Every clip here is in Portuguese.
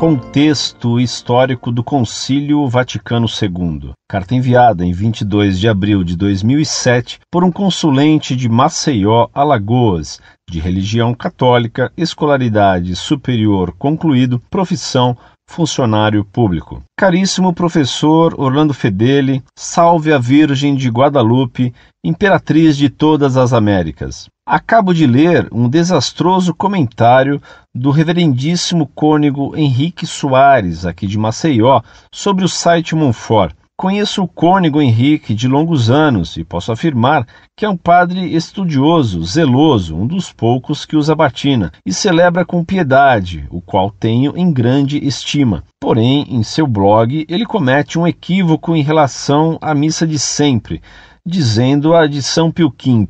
Contexto histórico do Concílio Vaticano II. Carta enviada em 22 de abril de 2007 por um consulente de Maceió, Alagoas, de religião católica, escolaridade superior concluído, profissão funcionário público. Caríssimo professor Orlando Fedeli, salve a Virgem de Guadalupe, imperatriz de todas as Américas. Acabo de ler um desastroso comentário do reverendíssimo cônego Henrique Soares, aqui de Maceió, sobre o site Monfort. Conheço o cônego Henrique de longos anos e posso afirmar que é um padre estudioso, zeloso, um dos poucos que usa batina, e celebra com piedade, o qual tenho em grande estima. Porém, em seu blog, ele comete um equívoco em relação à missa de sempre, dizendo-a de São Pio V.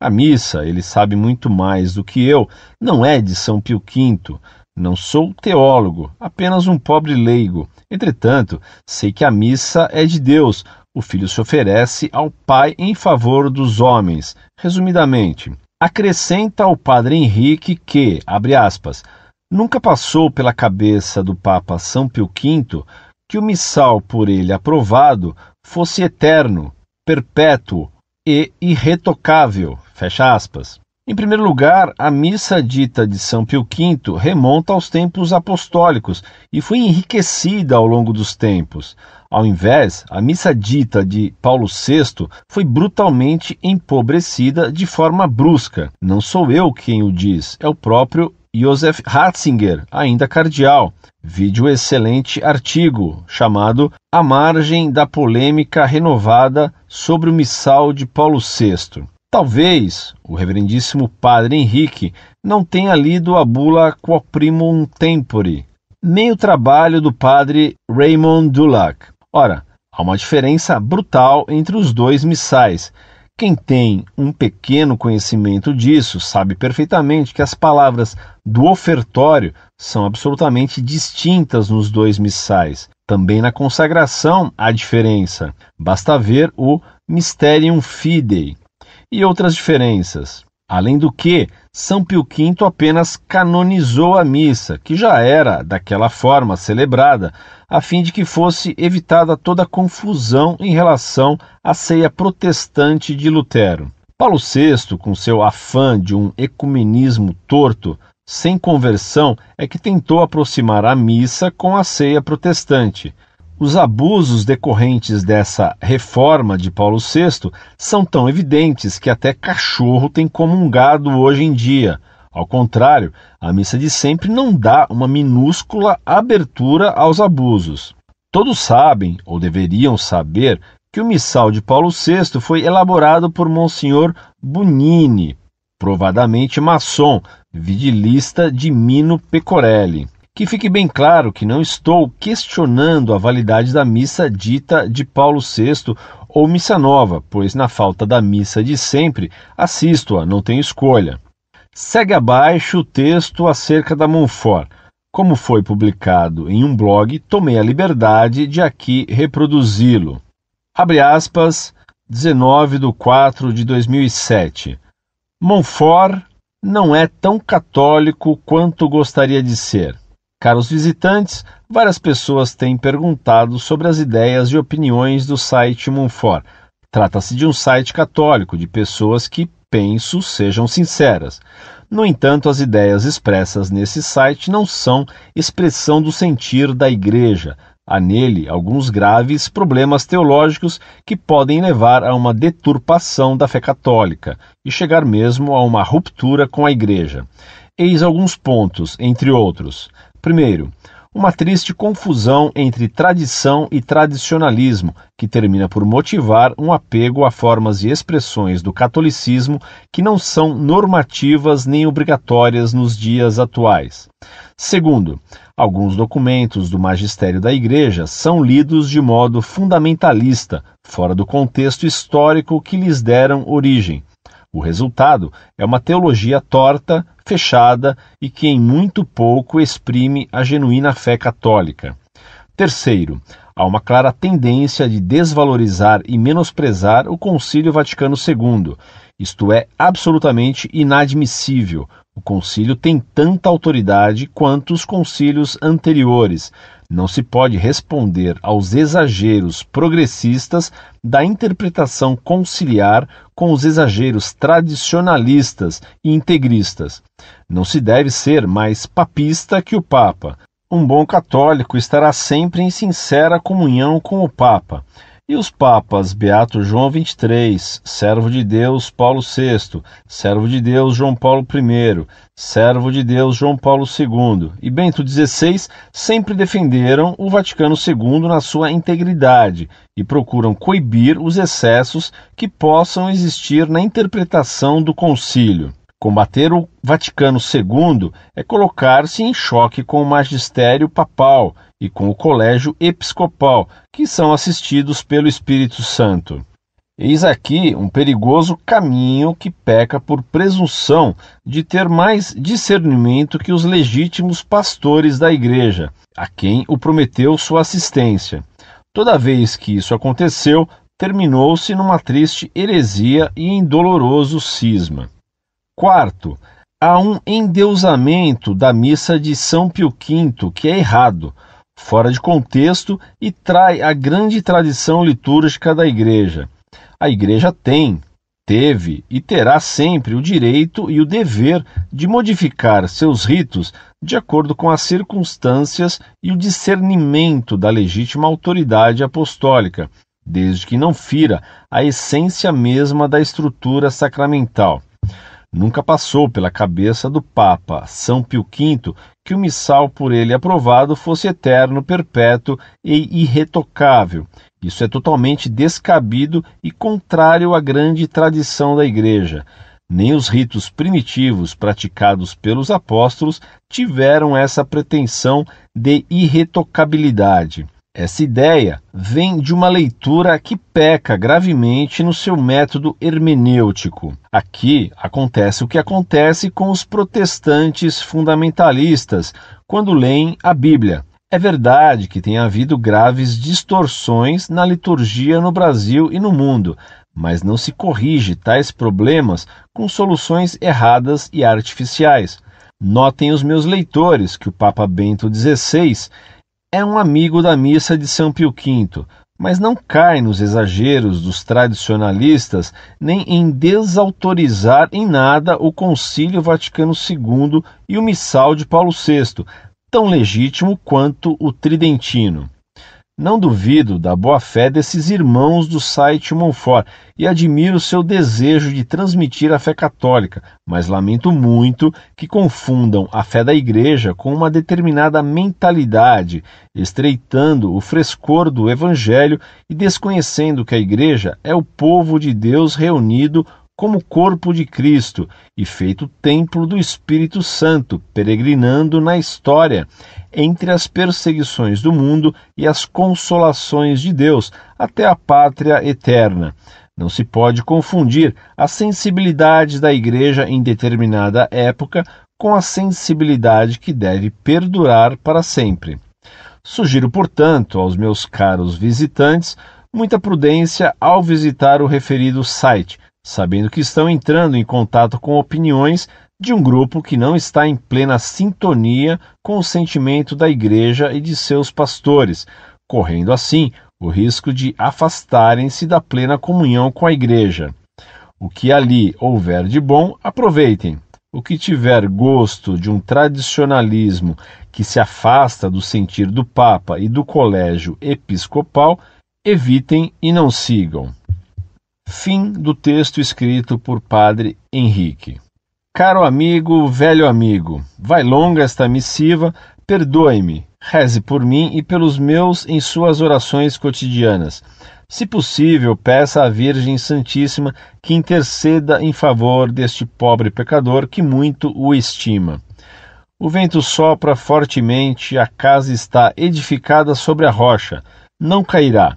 A missa, ele sabe muito mais do que eu, não é de São Pio V. Não sou teólogo, apenas um pobre leigo. Entretanto, sei que a missa é de Deus. O filho se oferece ao Pai em favor dos homens. Resumidamente, acrescenta ao padre Henrique que, abre aspas, nunca passou pela cabeça do Papa São Pio V que o missal por ele aprovado fosse eterno, perpétuo e irretocável. Fecha aspas. Em primeiro lugar, a missa dita de São Pio V remonta aos tempos apostólicos e foi enriquecida ao longo dos tempos. Ao invés, a missa dita de Paulo VI foi brutalmente empobrecida de forma brusca. Não sou eu quem o diz, é o próprio Josef Ratzinger, ainda cardeal. Vídeo excelente artigo chamado A Margem da Polêmica Renovada sobre o Missal de Paulo VI. Talvez o reverendíssimo padre Henrique não tenha lido a bula Quoprimum Tempore, nem o trabalho do padre Raymond Dulac. Ora, há uma diferença brutal entre os dois missais. Quem tem um pequeno conhecimento disso sabe perfeitamente que as palavras do ofertório são absolutamente distintas nos dois missais. Também na consagração há diferença. Basta ver o Mysterium Fidei, e outras diferenças. Além do que, São Pio V apenas canonizou a missa, que já era daquela forma celebrada, a fim de que fosse evitada toda confusão em relação à ceia protestante de Lutero. Paulo VI, com seu afã de um ecumenismo torto, sem conversão, é que tentou aproximar a missa com a ceia protestante. Os abusos decorrentes dessa reforma de Paulo VI são tão evidentes que até cachorro tem comungado hoje em dia. Ao contrário, a missa de sempre não dá uma minúscula abertura aos abusos. Todos sabem, ou deveriam saber, que o missal de Paulo VI foi elaborado por Monsenhor Bunini, provadamente maçom, vigilista de Mino Pecorelli. Que fique bem claro que não estou questionando a validade da missa dita de Paulo VI ou missa nova, pois na falta da missa de sempre, assisto-a, não tenho escolha. Segue abaixo o texto acerca da Montfort. Como foi publicado em um blog, tomei a liberdade de aqui reproduzi-lo. Abre aspas, 19 de 4 de 2007. Montfort não é tão católico quanto gostaria de ser. Caros visitantes, várias pessoas têm perguntado sobre as ideias e opiniões do site Monfort. Trata-se de um site católico, de pessoas que, penso, sejam sinceras. No entanto, as ideias expressas nesse site não são expressão do sentir da Igreja. Há nele alguns graves problemas teológicos que podem levar a uma deturpação da fé católica e chegar mesmo a uma ruptura com a Igreja. Eis alguns pontos, entre outros. Primeiro, uma triste confusão entre tradição e tradicionalismo, que termina por motivar um apego a formas e expressões do catolicismo que não são normativas nem obrigatórias nos dias atuais. Segundo, alguns documentos do magistério da Igreja são lidos de modo fundamentalista, fora do contexto histórico que lhes deram origem. O resultado é uma teologia torta, fechada e que em muito pouco exprime a genuína fé católica. Terceiro, há uma clara tendência de desvalorizar e menosprezar o Concílio Vaticano II. Isto é absolutamente inadmissível. O concílio tem tanta autoridade quanto os concílios anteriores, não se pode responder aos exageros progressistas da interpretação conciliar com os exageros tradicionalistas e integristas. Não se deve ser mais papista que o Papa. Um bom católico estará sempre em sincera comunhão com o Papa. E os papas Beato João XXIII, servo de Deus Paulo VI, servo de Deus João Paulo I, servo de Deus João Paulo II e Bento XVI sempre defenderam o Vaticano II na sua integridade e procuram coibir os excessos que possam existir na interpretação do concílio. Combater o Vaticano II é colocar-se em choque com o magistério papal e com o Colégio Episcopal, que são assistidos pelo Espírito Santo. Eis aqui um perigoso caminho que peca por presunção de ter mais discernimento que os legítimos pastores da Igreja, a quem o prometeu sua assistência. Toda vez que isso aconteceu, terminou-se numa triste heresia e em doloroso cisma. Quarto, há um endeusamento da missa de São Pio V que é errado, fora de contexto e trai a grande tradição litúrgica da Igreja. A Igreja tem, teve e terá sempre o direito e o dever de modificar seus ritos de acordo com as circunstâncias e o discernimento da legítima autoridade apostólica, desde que não fira a essência mesma da estrutura sacramental. Nunca passou pela cabeça do Papa São Pio V que o missal por ele aprovado fosse eterno, perpétuo e irretocável. Isso é totalmente descabido e contrário à grande tradição da Igreja. Nem os ritos primitivos praticados pelos apóstolos tiveram essa pretensão de irretocabilidade. Essa ideia vem de uma leitura que peca gravemente no seu método hermenêutico. Aqui acontece o que acontece com os protestantes fundamentalistas quando leem a Bíblia. É verdade que tem havido graves distorções na liturgia no Brasil e no mundo, mas não se corrige tais problemas com soluções erradas e artificiais. Notem os meus leitores que o Papa Bento XVI é um amigo da missa de São Pio V, mas não cai nos exageros dos tradicionalistas nem em desautorizar em nada o Concílio Vaticano II e o Missal de Paulo VI, tão legítimo quanto o Tridentino. Não duvido da boa-fé desses irmãos do site Monfort e admiro seu desejo de transmitir a fé católica, mas lamento muito que confundam a fé da Igreja com uma determinada mentalidade, estreitando o frescor do Evangelho e desconhecendo que a Igreja é o povo de Deus reunido como corpo de Cristo e feito templo do Espírito Santo, peregrinando na história, entre as perseguições do mundo e as consolações de Deus, até a pátria eterna. Não se pode confundir a sensibilidade da Igreja em determinada época com a sensibilidade que deve perdurar para sempre. Sugiro, portanto, aos meus caros visitantes muita prudência ao visitar o referido site sabendo que estão entrando em contato com opiniões de um grupo que não está em plena sintonia com o sentimento da igreja e de seus pastores, correndo assim o risco de afastarem-se da plena comunhão com a igreja. O que ali houver de bom, aproveitem. O que tiver gosto de um tradicionalismo que se afasta do sentir do Papa e do colégio episcopal, evitem e não sigam. Fim do texto escrito por Padre Henrique. Caro amigo, velho amigo, vai longa esta missiva, perdoe-me, reze por mim e pelos meus em suas orações cotidianas. Se possível, peça à Virgem Santíssima que interceda em favor deste pobre pecador que muito o estima. O vento sopra fortemente, a casa está edificada sobre a rocha, não cairá.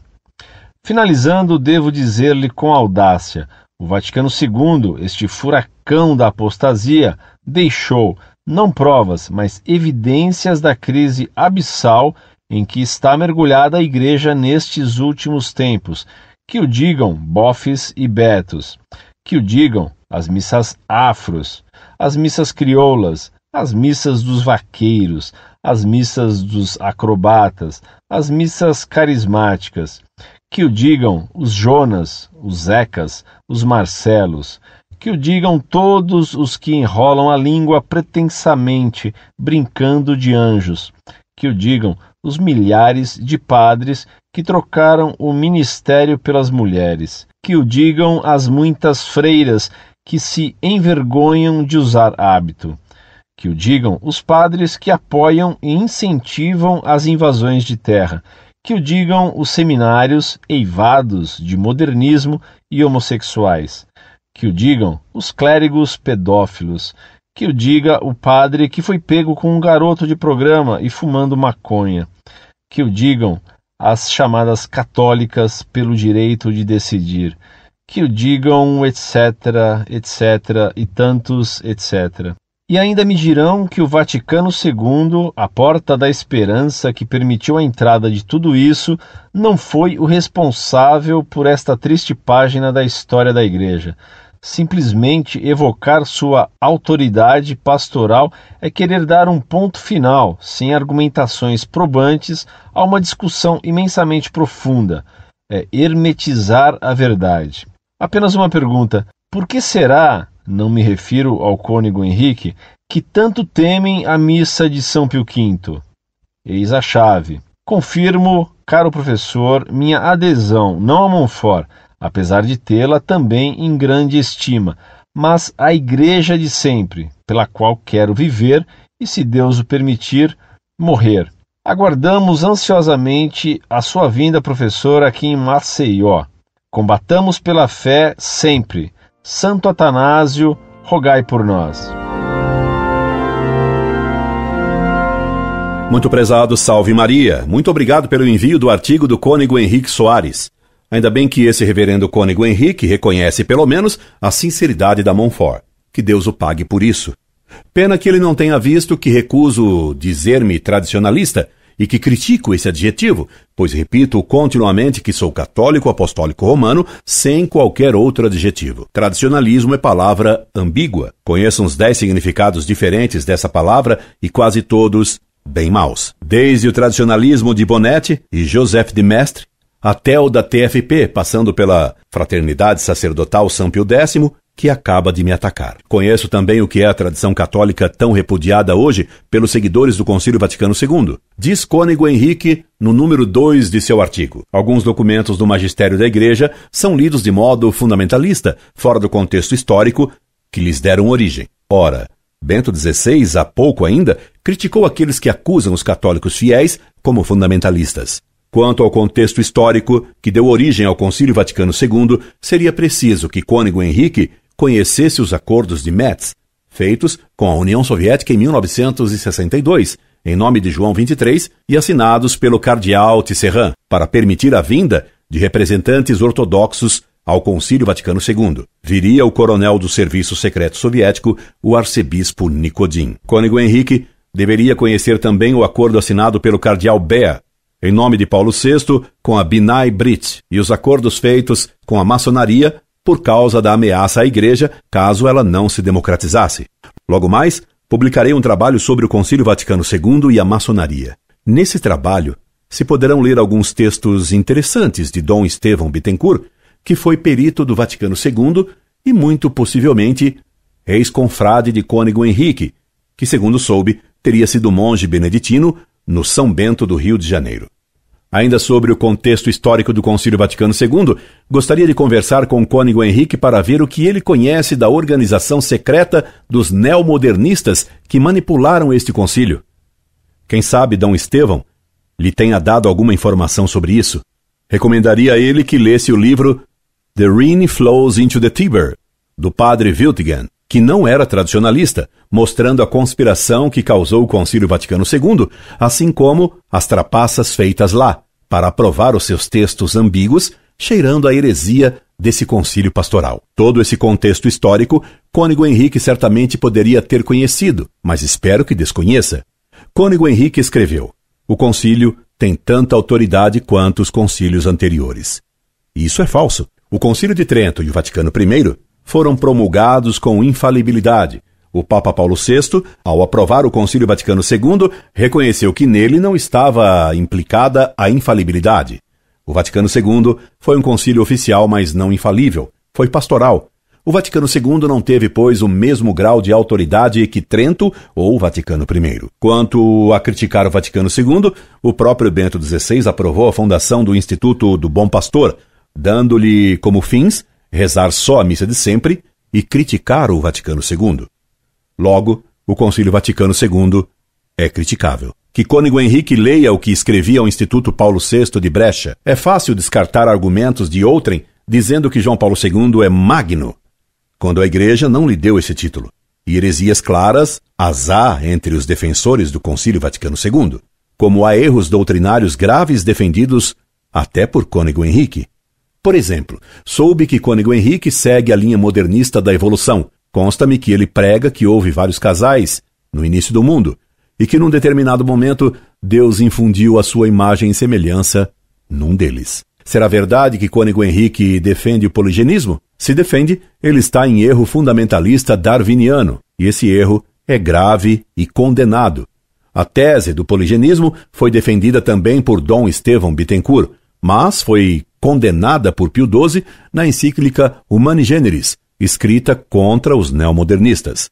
Finalizando, devo dizer-lhe com audácia: o Vaticano II, este furacão da apostasia, deixou não provas, mas evidências da crise abissal em que está mergulhada a Igreja nestes últimos tempos. Que o digam bofes e betos, que o digam as missas afros, as missas crioulas, as missas dos vaqueiros, as missas dos acrobatas, as missas carismáticas. Que o digam os Jonas, os Zecas, os Marcelos, que o digam todos os que enrolam a língua pretensamente, brincando de anjos, que o digam os milhares de padres que trocaram o ministério pelas mulheres, que o digam as muitas freiras que se envergonham de usar hábito, que o digam os padres que apoiam e incentivam as invasões de terra, que o digam os seminários eivados de modernismo e homossexuais, que o digam os clérigos pedófilos, que o diga o padre que foi pego com um garoto de programa e fumando maconha, que o digam as chamadas católicas pelo direito de decidir, que o digam etc, etc e tantos etc. E ainda me dirão que o Vaticano II, a porta da esperança que permitiu a entrada de tudo isso, não foi o responsável por esta triste página da história da Igreja. Simplesmente evocar sua autoridade pastoral é querer dar um ponto final, sem argumentações probantes, a uma discussão imensamente profunda. É hermetizar a verdade. Apenas uma pergunta: por que será não me refiro ao cônego Henrique, que tanto temem a missa de São Pio V. Eis a chave. Confirmo, caro professor, minha adesão, não a Monfort, apesar de tê-la também em grande estima, mas à Igreja de sempre, pela qual quero viver e, se Deus o permitir, morrer. Aguardamos ansiosamente a sua vinda, professor, aqui em Maceió. Combatamos pela fé sempre, Santo Atanásio, rogai por nós. Muito prezado, salve Maria. Muito obrigado pelo envio do artigo do cônego Henrique Soares. Ainda bem que esse reverendo cônego Henrique reconhece, pelo menos, a sinceridade da Montfort. Que Deus o pague por isso. Pena que ele não tenha visto que recuso dizer-me tradicionalista, e que critico esse adjetivo, pois repito continuamente que sou católico apostólico romano sem qualquer outro adjetivo. Tradicionalismo é palavra ambígua. Conheço uns 10 significados diferentes dessa palavra e quase todos bem maus. Desde o tradicionalismo de Bonetti e Joseph de Mestre até o da TFP, passando pela Fraternidade Sacerdotal São Pio X que acaba de me atacar. Conheço também o que é a tradição católica tão repudiada hoje pelos seguidores do Concílio Vaticano II. Diz Cônego Henrique no número 2 de seu artigo. Alguns documentos do magistério da Igreja são lidos de modo fundamentalista, fora do contexto histórico que lhes deram origem. Ora, Bento XVI, há pouco ainda, criticou aqueles que acusam os católicos fiéis como fundamentalistas. Quanto ao contexto histórico que deu origem ao Concílio Vaticano II, seria preciso que Cônigo Henrique conhecesse os acordos de Metz, feitos com a União Soviética em 1962, em nome de João XXIII e assinados pelo cardeal Tisserand, para permitir a vinda de representantes ortodoxos ao Concílio Vaticano II. Viria o coronel do Serviço Secreto Soviético, o arcebispo Nicodim. Cônigo Henrique deveria conhecer também o acordo assinado pelo cardeal Bea, em nome de Paulo VI, com a Binai Brit, e os acordos feitos com a maçonaria por causa da ameaça à Igreja caso ela não se democratizasse. Logo mais, publicarei um trabalho sobre o Concílio Vaticano II e a maçonaria. Nesse trabalho, se poderão ler alguns textos interessantes de Dom Estevão Bittencourt, que foi perito do Vaticano II e, muito possivelmente, ex-confrade de Cônigo Henrique, que, segundo soube, teria sido monge beneditino no São Bento do Rio de Janeiro. Ainda sobre o contexto histórico do Concílio Vaticano II, gostaria de conversar com o cônego Henrique para ver o que ele conhece da organização secreta dos neomodernistas que manipularam este concílio. Quem sabe Dom Estevão lhe tenha dado alguma informação sobre isso. Recomendaria a ele que lesse o livro The Rhine Flows into the Tiber, do padre Wiltigen que não era tradicionalista, mostrando a conspiração que causou o Concílio Vaticano II, assim como as trapaças feitas lá, para aprovar os seus textos ambíguos, cheirando a heresia desse concílio pastoral. Todo esse contexto histórico, Cônigo Henrique certamente poderia ter conhecido, mas espero que desconheça. Cônigo Henrique escreveu: O concílio tem tanta autoridade quanto os concílios anteriores. Isso é falso. O Concílio de Trento e o Vaticano I foram promulgados com infalibilidade. O Papa Paulo VI, ao aprovar o Concílio Vaticano II, reconheceu que nele não estava implicada a infalibilidade. O Vaticano II foi um concílio oficial, mas não infalível. Foi pastoral. O Vaticano II não teve, pois, o mesmo grau de autoridade que Trento ou Vaticano I. Quanto a criticar o Vaticano II, o próprio Bento XVI aprovou a fundação do Instituto do Bom Pastor, dando-lhe como fins rezar só a missa de sempre e criticar o Vaticano II. Logo, o Concílio Vaticano II é criticável. Que Cônigo Henrique leia o que escrevia ao Instituto Paulo VI de Brecha. É fácil descartar argumentos de outrem dizendo que João Paulo II é magno, quando a Igreja não lhe deu esse título. E heresias claras as há entre os defensores do Concílio Vaticano II, como há erros doutrinários graves defendidos até por Cônigo Henrique. Por exemplo, soube que Cônigo Henrique segue a linha modernista da evolução. Consta-me que ele prega que houve vários casais no início do mundo e que num determinado momento Deus infundiu a sua imagem e semelhança num deles. Será verdade que Cônigo Henrique defende o poligenismo? Se defende, ele está em erro fundamentalista darwiniano, e esse erro é grave e condenado. A tese do poligenismo foi defendida também por Dom Estevão Bittencourt, mas foi condenada por Pio XII na encíclica Humani Generis, escrita contra os neomodernistas.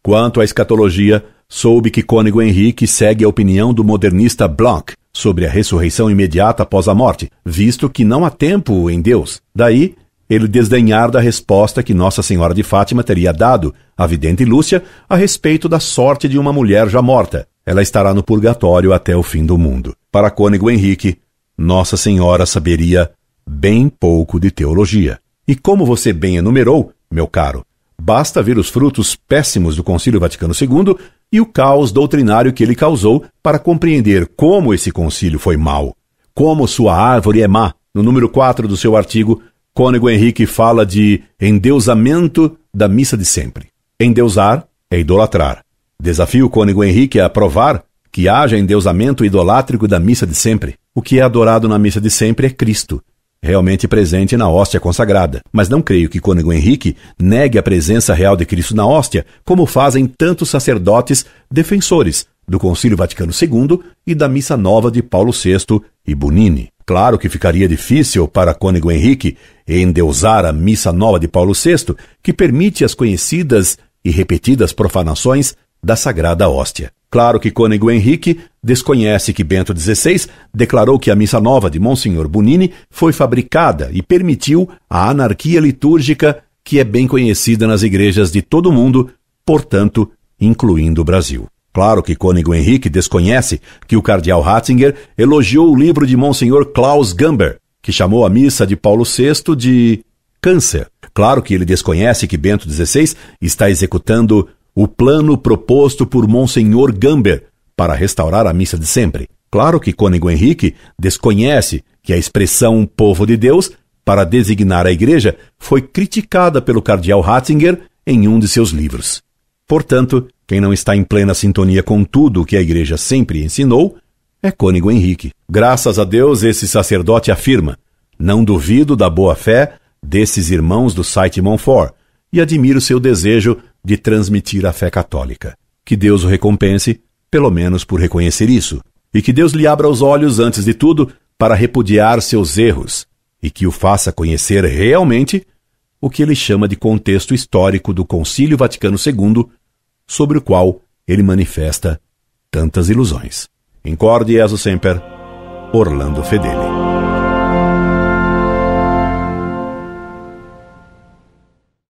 Quanto à escatologia, soube que Cônego Henrique segue a opinião do modernista Blanc sobre a ressurreição imediata após a morte, visto que não há tempo em Deus. Daí, ele desdenhar da resposta que Nossa Senhora de Fátima teria dado à vidente Lúcia a respeito da sorte de uma mulher já morta. Ela estará no purgatório até o fim do mundo. Para Cônego Henrique, Nossa Senhora saberia bem pouco de teologia. E como você bem enumerou, meu caro, basta ver os frutos péssimos do Concílio Vaticano II e o caos doutrinário que ele causou para compreender como esse concílio foi mau, como sua árvore é má. No número 4 do seu artigo, Cônego Henrique fala de endeusamento da missa de sempre. Endeusar é idolatrar. Desafio Cônego Henrique a provar que haja endeusamento idolátrico da missa de sempre. O que é adorado na missa de sempre é Cristo, realmente presente na hóstia consagrada. Mas não creio que Cônego Henrique negue a presença real de Cristo na hóstia, como fazem tantos sacerdotes defensores do Concílio Vaticano II e da Missa Nova de Paulo VI e Bonini. Claro que ficaria difícil para Cônego Henrique endeusar a Missa Nova de Paulo VI, que permite as conhecidas e repetidas profanações da Sagrada Hóstia. Claro que Cônego Henrique desconhece que Bento XVI declarou que a missa nova de Monsenhor Bonini foi fabricada e permitiu a anarquia litúrgica que é bem conhecida nas igrejas de todo o mundo, portanto, incluindo o Brasil. Claro que Cônego Henrique desconhece que o cardeal Ratzinger elogiou o livro de Monsenhor Klaus Gamber, que chamou a missa de Paulo VI de câncer. Claro que ele desconhece que Bento XVI está executando o plano proposto por Monsenhor Gamber para restaurar a missa de sempre. Claro que Cônego Henrique desconhece que a expressão povo de Deus para designar a igreja foi criticada pelo cardeal Ratzinger em um de seus livros. Portanto, quem não está em plena sintonia com tudo o que a igreja sempre ensinou é Cônego Henrique. Graças a Deus, esse sacerdote afirma: Não duvido da boa fé desses irmãos do site Monfort e admiro seu desejo de transmitir a fé católica. Que Deus o recompense, pelo menos por reconhecer isso, e que Deus lhe abra os olhos, antes de tudo, para repudiar seus erros e que o faça conhecer realmente o que ele chama de contexto histórico do Concílio Vaticano II, sobre o qual ele manifesta tantas ilusões. Incorde e semper, Orlando Fedeli.